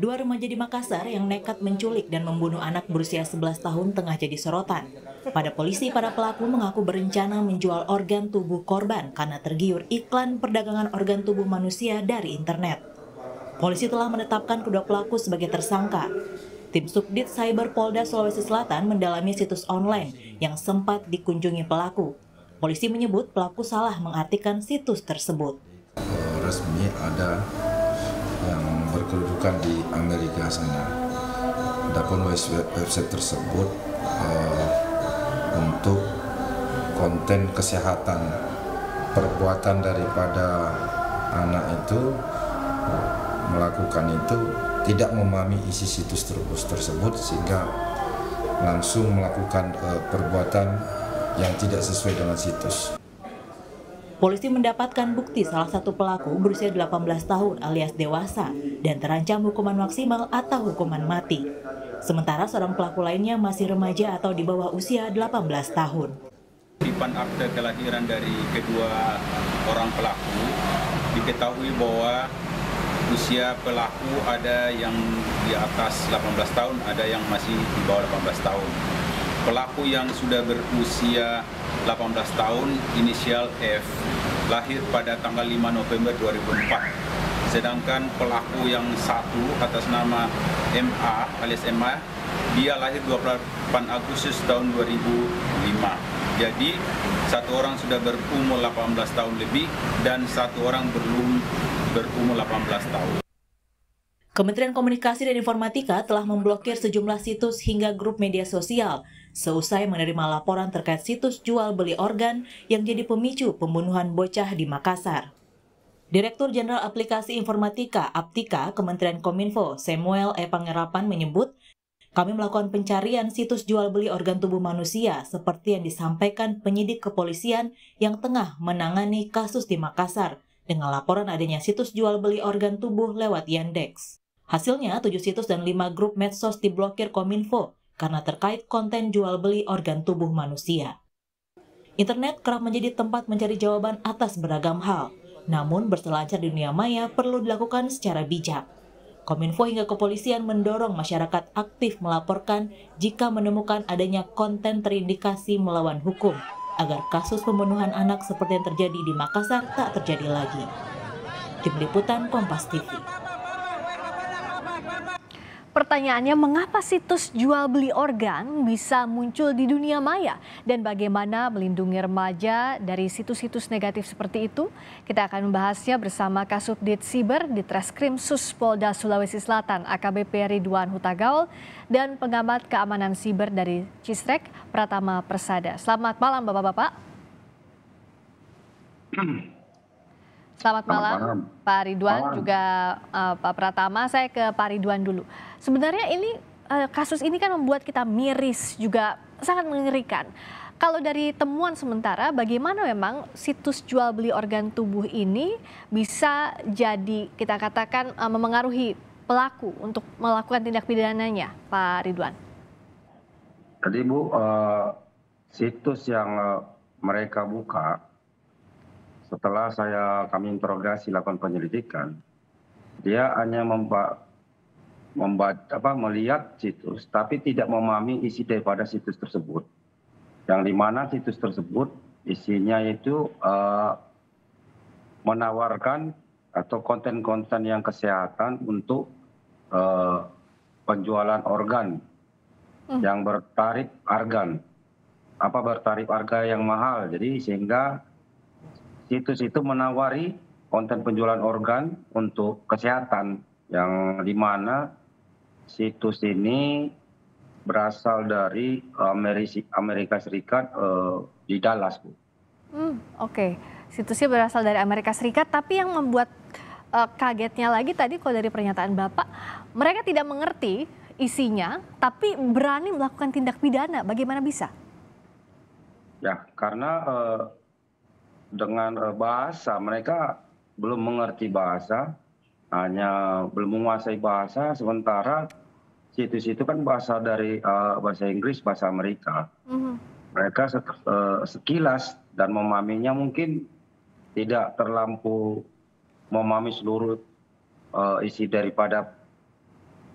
Dua remaja di Makassar yang nekat menculik dan membunuh anak berusia 11 tahun tengah jadi sorotan. Pada polisi, para pelaku mengaku berencana menjual organ tubuh korban karena tergiur iklan perdagangan organ tubuh manusia dari internet. Polisi telah menetapkan kedua pelaku sebagai tersangka. Tim Subdit Cyber Polda Sulawesi Selatan mendalami situs online yang sempat dikunjungi pelaku. Polisi menyebut pelaku salah mengartikan situs tersebut. Resmi ada yang berkedudukan di Amerika sana. Adapun website tersebut uh, untuk konten kesehatan perbuatan daripada anak itu melakukan itu tidak memahami isi situs terus tersebut sehingga langsung melakukan uh, perbuatan yang tidak sesuai dengan situs. Polisi mendapatkan bukti salah satu pelaku berusia 18 tahun alias dewasa dan terancam hukuman maksimal atau hukuman mati. Sementara seorang pelaku lainnya masih remaja atau di bawah usia 18 tahun. Tipan akte kelahiran dari kedua orang pelaku diketahui bahwa usia pelaku ada yang di atas 18 tahun, ada yang masih di bawah 18 tahun. Pelaku yang sudah berusia 18 tahun, inisial F, lahir pada tanggal 5 November 2004. Sedangkan pelaku yang satu atas nama MA alias MA, dia lahir 28 Agustus tahun 2005. Jadi satu orang sudah berumur 18 tahun lebih dan satu orang belum berumur 18 tahun. Kementerian Komunikasi dan Informatika telah memblokir sejumlah situs hingga grup media sosial seusai menerima laporan terkait situs jual beli organ yang jadi pemicu pembunuhan bocah di Makassar. Direktur Jenderal Aplikasi Informatika Aptika Kementerian Kominfo Samuel E. Pangerapan menyebut, kami melakukan pencarian situs jual beli organ tubuh manusia seperti yang disampaikan penyidik kepolisian yang tengah menangani kasus di Makassar dengan laporan adanya situs jual beli organ tubuh lewat Yandex. Hasilnya, tujuh situs dan lima grup medsos diblokir Kominfo karena terkait konten jual beli organ tubuh manusia. Internet kerap menjadi tempat mencari jawaban atas beragam hal, namun berselancar di dunia maya perlu dilakukan secara bijak. Kominfo hingga kepolisian mendorong masyarakat aktif melaporkan jika menemukan adanya konten terindikasi melawan hukum, agar kasus pembunuhan anak seperti yang terjadi di Makassar tak terjadi lagi. Tim Liputan Kompas TV pertanyaannya mengapa situs jual beli organ bisa muncul di dunia maya dan bagaimana melindungi remaja dari situs-situs negatif seperti itu? Kita akan membahasnya bersama Kasubdit Siber di Treskrim Suspolda Sulawesi Selatan AKBP Ridwan Hutagaul dan pengamat keamanan siber dari Cisrek Pratama Persada. Selamat malam Bapak-bapak. Selamat malam, Selamat malam Pak Ridwan malam. juga uh, Pak Pratama. Saya ke Pak Ridwan dulu. Sebenarnya ini uh, kasus ini kan membuat kita miris juga sangat mengerikan. Kalau dari temuan sementara, bagaimana memang situs jual beli organ tubuh ini bisa jadi kita katakan uh, memengaruhi pelaku untuk melakukan tindak pidananya, Pak Ridwan? Jadi Bu, uh, situs yang uh, mereka buka setelah saya kami interogasi lakukan penyelidikan, dia hanya memba, memba, apa, melihat situs, tapi tidak memahami isi daripada situs tersebut. Yang dimana situs tersebut isinya itu uh, menawarkan atau konten-konten yang kesehatan untuk uh, penjualan organ hmm. yang bertarif organ apa bertarif harga yang mahal jadi sehingga situs itu menawari konten penjualan organ untuk kesehatan yang di mana situs ini berasal dari Amerika Serikat eh, di Dallas, Bu. Hmm, Oke, okay. situsnya berasal dari Amerika Serikat, tapi yang membuat eh, kagetnya lagi tadi kalau dari pernyataan Bapak, mereka tidak mengerti isinya, tapi berani melakukan tindak pidana. Bagaimana bisa? Ya, karena eh, dengan eh, bahasa mereka belum mengerti bahasa hanya belum menguasai bahasa sementara situs itu kan bahasa dari uh, bahasa Inggris bahasa Amerika mm-hmm. mereka uh, sekilas dan memahaminya mungkin tidak terlampau memahami seluruh uh, isi daripada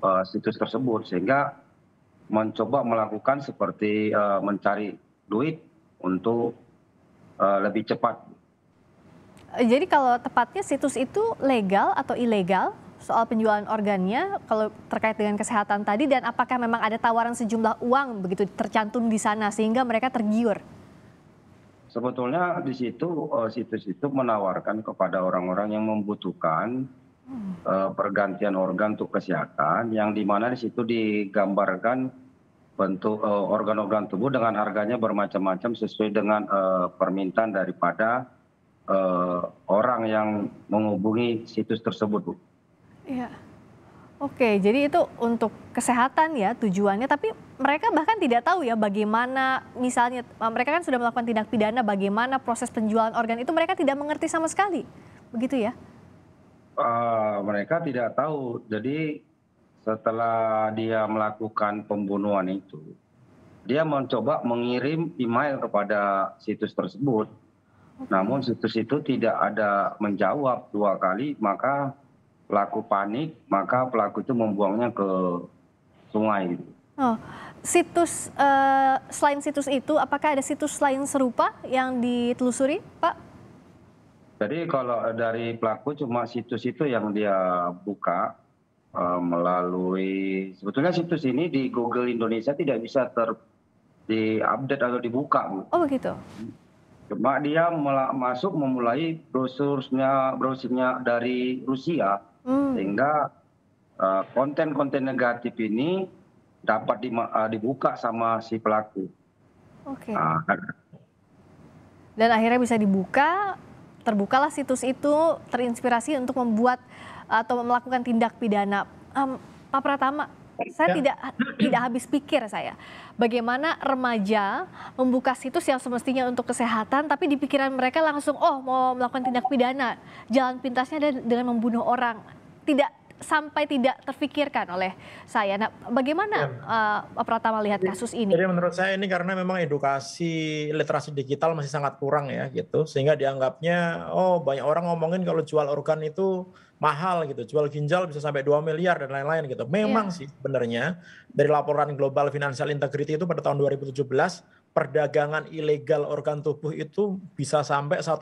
uh, situs tersebut sehingga mencoba melakukan seperti uh, mencari duit untuk Eh, lebih cepat. Eh, jadi kalau tepatnya situs itu legal atau ilegal soal penjualan organnya kalau terkait dengan kesehatan tadi dan apakah memang ada tawaran sejumlah uang begitu tercantum di sana sehingga mereka tergiur? Sebetulnya di situ eh, situs itu menawarkan kepada orang-orang yang membutuhkan hmm. pergantian organ untuk kesehatan yang dimana di situ digambarkan bentuk organ eh, organ tubuh dengan harganya bermacam macam sesuai dengan eh, permintaan daripada eh, orang yang menghubungi situs tersebut, Bu. Iya. Oke, jadi itu untuk kesehatan ya tujuannya, tapi mereka bahkan tidak tahu ya bagaimana misalnya mereka kan sudah melakukan tindak pidana, bagaimana proses penjualan organ itu mereka tidak mengerti sama sekali, begitu ya? Uh, mereka tidak tahu. Jadi setelah dia melakukan pembunuhan itu dia mencoba mengirim email kepada situs tersebut namun situs itu tidak ada menjawab dua kali maka pelaku panik maka pelaku itu membuangnya ke sungai Oh, situs uh, selain situs itu, apakah ada situs lain serupa yang ditelusuri, Pak? Jadi kalau dari pelaku cuma situs itu yang dia buka, Eh, melalui sebetulnya situs ini di Google Indonesia tidak bisa ter diupdate atau dibuka bu. Oh begitu. Cuma dia masuk memulai brosurnya browsingnya dari Rusia hmm. sehingga eh, konten-konten uh, negatif ini dapat di, uh, eh, dibuka sama si pelaku. Oke. Okay. Ah, uh, dan akhirnya bisa dibuka terbukalah situs itu terinspirasi untuk membuat atau melakukan tindak pidana. Um, Pak Pratama, saya ya. tidak tidak habis pikir saya. Bagaimana remaja membuka situs yang semestinya untuk kesehatan tapi di pikiran mereka langsung oh mau melakukan tindak pidana. Jalan pintasnya dengan membunuh orang. Tidak sampai tidak terfikirkan oleh saya. Nah, bagaimana ya. uh, Pratama lihat kasus ini? Jadi menurut saya ini karena memang edukasi literasi digital masih sangat kurang ya gitu, sehingga dianggapnya oh banyak orang ngomongin kalau jual organ itu mahal gitu, jual ginjal bisa sampai 2 miliar dan lain-lain gitu. Memang ya. sih sebenarnya dari laporan Global Financial Integrity itu pada tahun 2017 perdagangan ilegal organ tubuh itu bisa sampai 1,7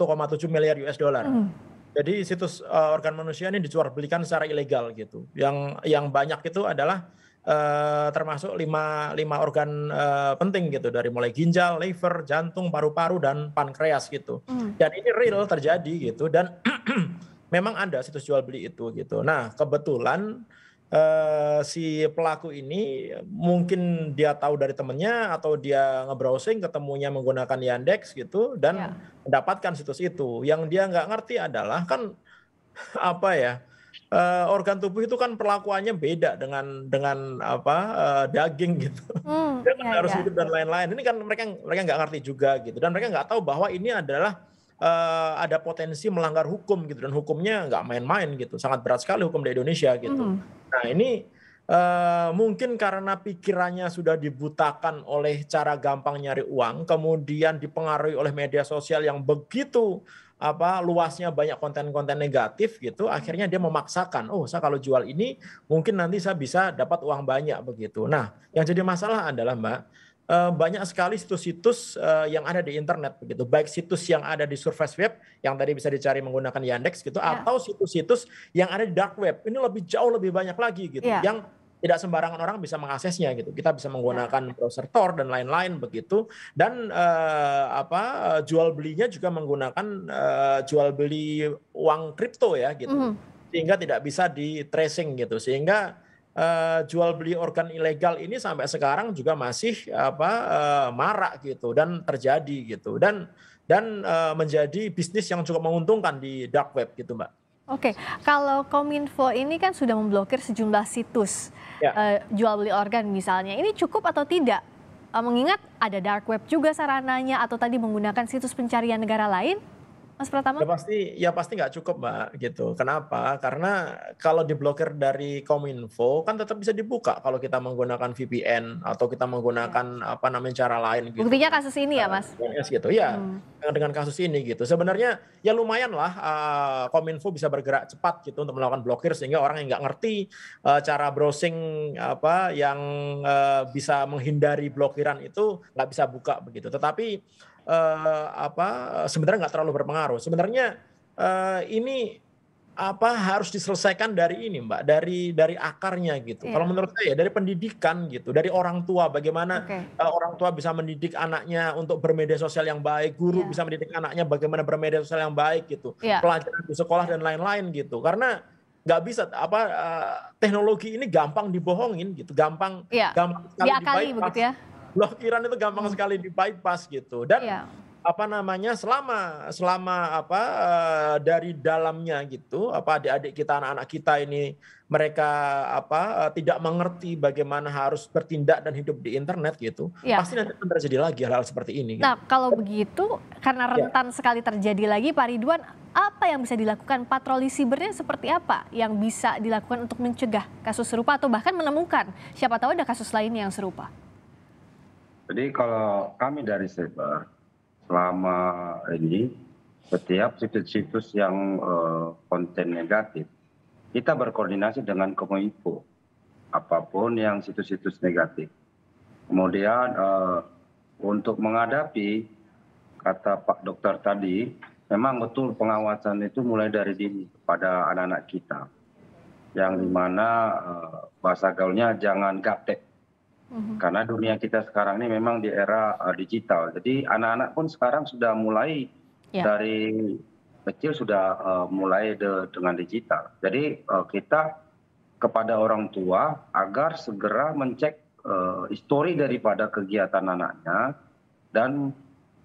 miliar US dollar. Hmm jadi situs uh, organ manusia ini dijual belikan secara ilegal gitu. Yang yang banyak itu adalah uh, termasuk lima, lima organ uh, penting gitu dari mulai ginjal, liver, jantung, paru-paru dan pankreas gitu. Hmm. Dan ini real terjadi gitu dan memang ada situs jual beli itu gitu. Nah, kebetulan Eh, si pelaku ini mungkin dia tahu dari temennya atau dia ngebrowsing ketemunya menggunakan Yandex gitu dan yeah. mendapatkan situs itu. Yang dia nggak ngerti adalah kan apa ya uh, organ tubuh itu kan perlakuannya beda dengan dengan apa uh, daging gitu. mm, dia iya, harus iya. hidup dan lain-lain. Ini kan mereka mereka nggak ngerti juga gitu dan mereka nggak tahu bahwa ini adalah uh, ada potensi melanggar hukum gitu dan hukumnya nggak main-main gitu sangat berat sekali hukum di Indonesia gitu hmm. nah ini uh, mungkin karena pikirannya sudah dibutakan oleh cara gampang nyari uang kemudian dipengaruhi oleh media sosial yang begitu apa luasnya banyak konten-konten negatif gitu akhirnya dia memaksakan oh saya kalau jual ini mungkin nanti saya bisa dapat uang banyak begitu nah yang jadi masalah adalah mbak Eh, banyak sekali situs-situs uh, yang ada di internet begitu baik situs yang ada di surface web yang tadi bisa dicari menggunakan Yandex gitu yeah. atau situs-situs yang ada di dark web ini lebih jauh lebih banyak lagi gitu yeah. yang tidak sembarangan orang bisa mengaksesnya gitu. Kita bisa menggunakan ya. browser Tor dan lain-lain begitu dan uh, apa jual belinya juga menggunakan uh, jual beli uang kripto ya gitu. Mm. Sehingga tidak bisa di tracing gitu. Sehingga Eh, jual beli organ ilegal ini sampai sekarang juga masih apa eh, marak gitu dan terjadi gitu dan dan eh, menjadi bisnis yang cukup menguntungkan di dark web gitu mbak. Oke, kalau Kominfo ini kan sudah memblokir sejumlah situs ya. jual beli organ misalnya, ini cukup atau tidak? mengingat ada dark web juga sarananya atau tadi menggunakan situs pencarian negara lain? Mas Pratama? Ya pasti, ya pasti nggak cukup mbak gitu. Kenapa? Karena kalau diblokir dari Kominfo kan tetap bisa dibuka kalau kita menggunakan VPN atau kita menggunakan ya. apa namanya cara lain. Gitu. Buktinya kasus ini ya nah, mas? VPNs gitu, ya hmm. dengan kasus ini gitu. Sebenarnya ya lumayan lah uh, Kominfo bisa bergerak cepat gitu untuk melakukan blokir sehingga orang yang nggak ngerti uh, cara browsing apa yang uh, bisa menghindari blokiran itu nggak bisa buka begitu. Tetapi uh, apa sebenarnya nggak terlalu berpengaruh. Sebenarnya uh, ini apa harus diselesaikan dari ini mbak dari dari akarnya gitu yeah. kalau menurut saya dari pendidikan gitu dari orang tua bagaimana okay. uh, eh, orang tua bisa mendidik anaknya untuk bermedia sosial yang baik guru yeah. bisa mendidik anaknya bagaimana bermedia sosial yang baik gitu yeah. pelajaran di sekolah dan lain-lain gitu karena nggak bisa apa uh, teknologi ini gampang dibohongin gitu gampang yeah. gampang diakali dibayar, ya blokiran itu gampang hmm. sekali di bypass gitu. Dan yeah. apa namanya selama selama apa eh, dari dalamnya gitu apa adik-adik kita anak-anak kita ini mereka apa eh, tidak mengerti bagaimana harus bertindak dan hidup di internet gitu ya. pasti nanti akan terjadi lagi hal-hal seperti ini. Gitu. Nah kalau begitu karena iya. rentan ya. sekali terjadi lagi Pak Ridwan apa yang bisa dilakukan patroli sibernya seperti apa yang bisa dilakukan untuk mencegah kasus serupa atau bahkan menemukan siapa tahu ada kasus lain yang serupa jadi kalau kami dari Seber, selama ini setiap situs-situs yang eh, konten negatif kita berkoordinasi dengan kominfo apapun yang situs-situs negatif kemudian eh, untuk menghadapi kata Pak Dokter tadi memang betul pengawasan itu mulai dari dini kepada anak-anak kita yang dimana eh, bahasa gaulnya jangan gaptek Mhm. karena dunia kita sekarang ini memang di era uh, digital jadi anak-anak pun sekarang sudah mulai ya. dari kecil sudah uh, mulai dengan digital jadi uh, kita kepada orang tua agar segera mencek uh, histori daripada kegiatan anaknya dan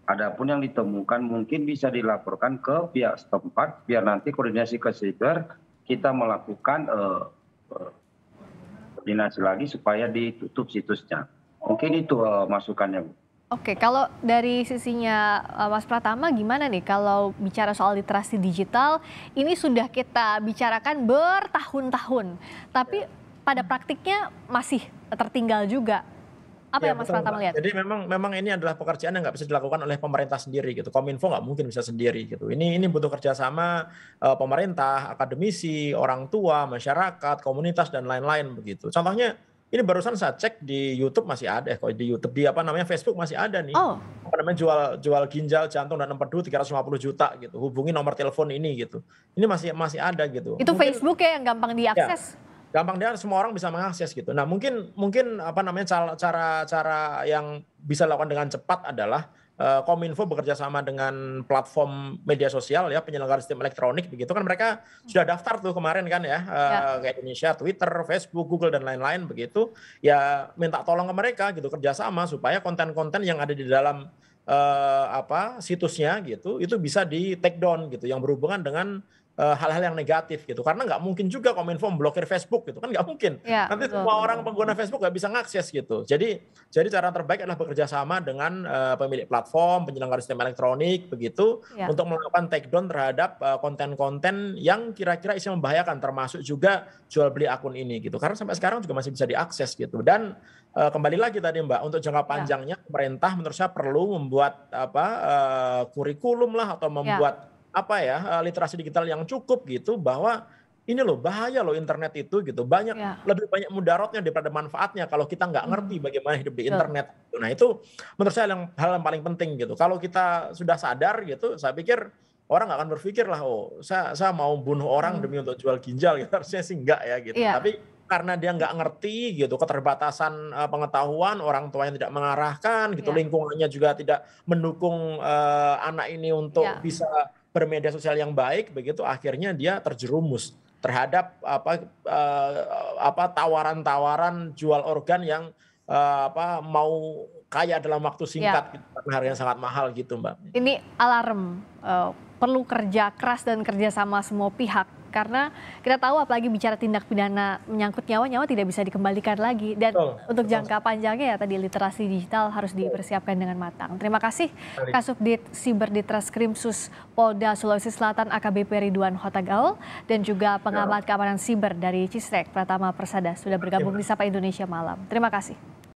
ada pun yang ditemukan mungkin bisa dilaporkan ke pihak setempat biar nanti koordinasi ke siber kita melakukan uh, koordinasi lagi supaya ditutup situsnya. Mungkin itu uh, masukannya, Bu. Oke, kalau dari sisinya eh, Mas Pratama gimana nih kalau bicara soal literasi digital ini sudah kita bicarakan bertahun-tahun, tapi ya. pada praktiknya masih tertinggal juga. Apa ya, yang Mas betul, Pratama lihat? Jadi memang memang ini adalah pekerjaan yang nggak bisa dilakukan oleh pemerintah sendiri gitu. Kominfo nggak mungkin bisa sendiri gitu. Ini ini butuh kerjasama uh, pemerintah, akademisi, orang tua, masyarakat, komunitas dan lain-lain begitu. Contohnya ini barusan saya cek di YouTube masih ada, eh, kok di YouTube di apa namanya Facebook masih ada nih. Oh. Apa namanya jual jual ginjal, jantung dan empedu puluh juta gitu. Hubungi nomor telepon ini gitu. Ini masih masih ada gitu. Itu Mungkin, Facebook ya yang gampang diakses. Iya gampang dan semua orang bisa mengakses gitu. Nah, mungkin mungkin apa namanya cara cara yang bisa dilakukan dengan cepat adalah uh, Kominfo bekerja sama dengan platform media sosial ya penyelenggara sistem elektronik begitu kan mereka sudah daftar tuh kemarin kan ya, uh, ya. kayak Indonesia, Twitter, Facebook, Google dan lain-lain begitu ya minta tolong ke mereka gitu kerjasama supaya konten-konten yang ada di dalam uh, apa situsnya gitu itu bisa di take down gitu yang berhubungan dengan Eh, hal-hal yang negatif gitu karena nggak mungkin juga kominfo memblokir Facebook gitu kan nggak mungkin ya, nanti betul. semua orang pengguna Facebook nggak bisa ngakses gitu jadi jadi cara terbaik adalah bekerja sama dengan uh, pemilik platform penyelenggara sistem elektronik begitu ya. untuk melakukan take down terhadap konten eh, konten-konten yang kira-kira isinya membahayakan termasuk juga jual beli akun ini gitu karena sampai sekarang juga masih bisa diakses gitu dan uh, kembali lagi tadi Mbak untuk jangka ya. panjangnya ya. pemerintah menurut saya perlu membuat apa uh, kurikulum lah atau ya. membuat ya apa ya eh, literasi digital yang cukup gitu bahwa ini loh bahaya loh internet itu gitu banyak ya. lebih banyak mudaratnya daripada manfaatnya kalau kita nggak ngerti hmm. bagaimana hidup di internet nah itu menurut saya yang hal yang paling penting gitu kalau kita sudah sadar gitu saya pikir orang nggak akan berpikir lah oh saya saya mau bunuh orang hmm. demi untuk jual ginjal gitu harusnya sih nggak ya gitu ya. tapi karena dia nggak ngerti gitu keterbatasan uh, pengetahuan orang tuanya tidak mengarahkan gitu yeah. lingkungannya juga tidak mendukung uh, anak ini untuk yeah. bisa bermedia sosial yang baik begitu akhirnya dia terjerumus terhadap apa eh, apa tawaran-tawaran jual organ yang eh, apa mau kaya dalam waktu singkat ya. gitu, karena harganya sangat mahal gitu mbak. Ini alarm uh, perlu kerja keras dan kerjasama semua pihak karena kita tahu apalagi bicara tindak pidana menyangkut nyawa nyawa tidak bisa dikembalikan lagi dan betul, untuk jangka panjangnya ya tadi literasi digital harus dipersiapkan dengan matang. Terima kasih Kasubdit Ditreskrimsus Polda Sulawesi Selatan AKBP Ridwan Hotagal dan juga ya. pengamat keamanan siber dari Cisrek Pratama Persada sudah bergabung ya. di Sapa Indonesia malam. Terima kasih.